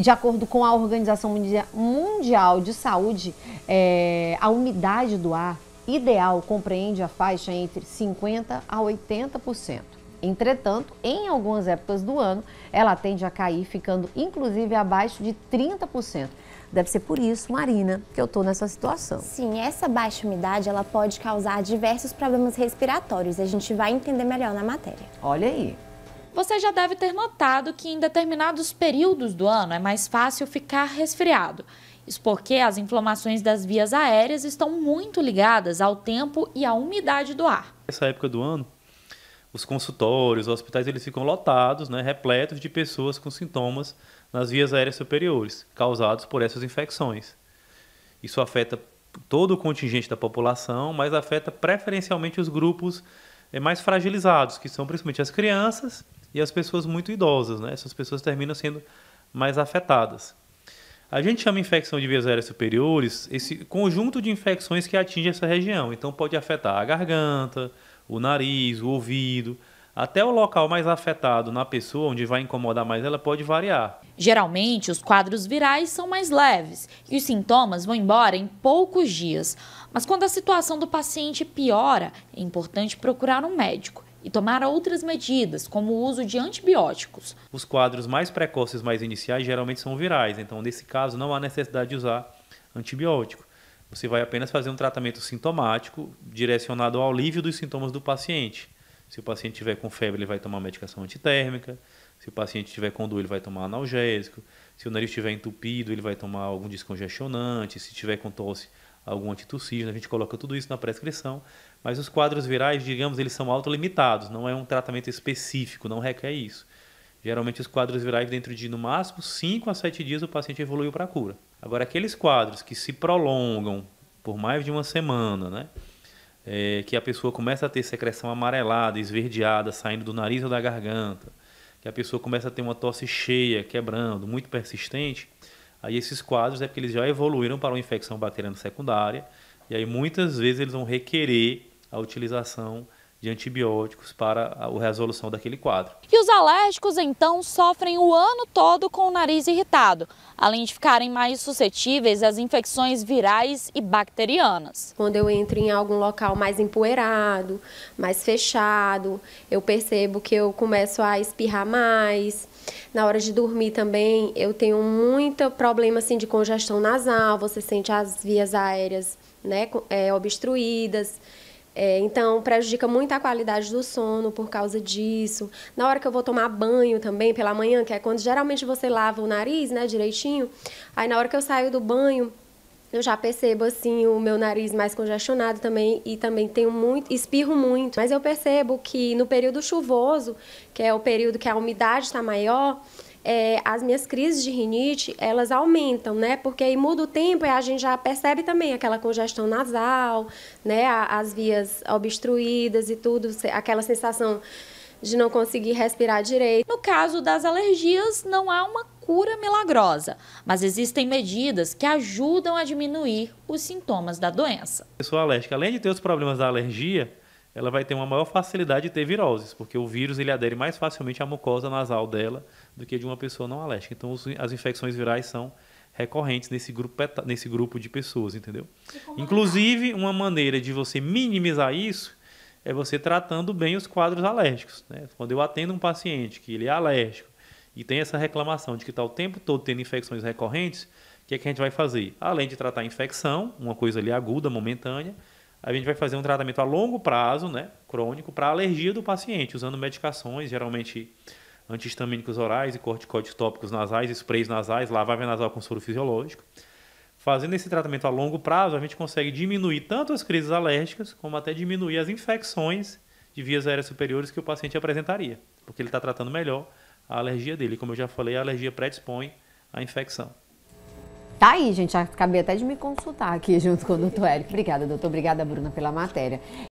de acordo com a Organização Mundial de Saúde, é, a umidade do ar ideal compreende a faixa entre 50% a 80%. Entretanto, em algumas épocas do ano, ela tende a cair, ficando inclusive abaixo de 30%. Deve ser por isso, Marina, que eu estou nessa situação. Sim, essa baixa umidade ela pode causar diversos problemas respiratórios. A gente vai entender melhor na matéria. Olha aí. Você já deve ter notado que em determinados períodos do ano é mais fácil ficar resfriado. Isso porque as inflamações das vias aéreas estão muito ligadas ao tempo e à umidade do ar. Nessa época do ano, os consultórios, os hospitais, eles ficam lotados, né, repletos de pessoas com sintomas nas vias aéreas superiores, causados por essas infecções. Isso afeta todo o contingente da população, mas afeta preferencialmente os grupos eh, mais fragilizados, que são principalmente as crianças e as pessoas muito idosas, né? Essas pessoas terminam sendo mais afetadas. A gente chama infecção de vias aéreas superiores esse conjunto de infecções que atinge essa região. Então pode afetar a garganta, o nariz, o ouvido, até o local mais afetado na pessoa, onde vai incomodar mais, ela pode variar. Geralmente, os quadros virais são mais leves e os sintomas vão embora em poucos dias. Mas quando a situação do paciente piora, é importante procurar um médico e tomar outras medidas, como o uso de antibióticos. Os quadros mais precoces, mais iniciais, geralmente são virais, então nesse caso não há necessidade de usar antibiótico. Você vai apenas fazer um tratamento sintomático direcionado ao alívio dos sintomas do paciente. Se o paciente tiver com febre, ele vai tomar medicação antitérmica. Se o paciente tiver com dor, ele vai tomar analgésico. Se o nariz estiver entupido, ele vai tomar algum descongestionante. Se tiver com tosse, algum antitussígeno, a gente coloca tudo isso na prescrição, mas os quadros virais, digamos, eles são autolimitados, não é um tratamento específico, não requer isso. Geralmente os quadros virais dentro de no máximo 5 a 7 dias o paciente evoluiu para a cura. Agora aqueles quadros que se prolongam por mais de uma semana, né? É, que a pessoa começa a ter secreção amarelada, esverdeada, saindo do nariz ou da garganta, que a pessoa começa a ter uma tosse cheia, quebrando, muito persistente, Aí esses quadros é porque eles já evoluíram para uma infecção bacteriana secundária, e aí muitas vezes eles vão requerer a utilização de antibióticos para a resolução daquele quadro. E os alérgicos, então, sofrem o ano todo com o nariz irritado, além de ficarem mais suscetíveis às infecções virais e bacterianas. Quando eu entro em algum local mais empoeirado, mais fechado, eu percebo que eu começo a espirrar mais, na hora de dormir também, eu tenho muito problema assim de congestão nasal, você sente as vias aéreas, né, é, obstruídas. É, então, prejudica muito a qualidade do sono por causa disso. Na hora que eu vou tomar banho também, pela manhã, que é quando geralmente você lava o nariz, né, direitinho. Aí, na hora que eu saio do banho, eu já percebo assim o meu nariz mais congestionado também e também tenho muito espirro muito, mas eu percebo que no período chuvoso, que é o período que a umidade está maior, é, as minhas crises de rinite elas aumentam, né? Porque aí muda o tempo e a gente já percebe também aquela congestão nasal, né? As vias obstruídas e tudo, aquela sensação de não conseguir respirar direito. No caso das alergias, não há uma cura milagrosa, mas existem medidas que ajudam a diminuir os sintomas da doença. A pessoa alérgica, além de ter os problemas da alergia, ela vai ter uma maior facilidade de ter viroses, porque o vírus ele adere mais facilmente à mucosa nasal dela do que de uma pessoa não alérgica. Então, os, as infecções virais são recorrentes nesse grupo, nesse grupo de pessoas, entendeu? Inclusive, uma maneira de você minimizar isso é você tratando bem os quadros alérgicos. Né? Quando eu atendo um paciente que ele é alérgico, e tem essa reclamação de que está o tempo todo tendo infecções recorrentes, o que é que a gente vai fazer? Além de tratar a infecção, uma coisa ali aguda, momentânea, a gente vai fazer um tratamento a longo prazo, né, crônico, para a alergia do paciente, usando medicações, geralmente antihistamínicos orais e corticóides tópicos nasais, sprays nasais, lavagem nasal com soro fisiológico. Fazendo esse tratamento a longo prazo, a gente consegue diminuir tanto as crises alérgicas, como até diminuir as infecções de vias aéreas superiores que o paciente apresentaria, porque ele está tratando melhor a alergia dele. Como eu já falei, a alergia predispõe à infecção. Tá aí, gente. Acabei até de me consultar aqui junto com o doutor Eric. Obrigada, doutor. Obrigada, Bruna, pela matéria.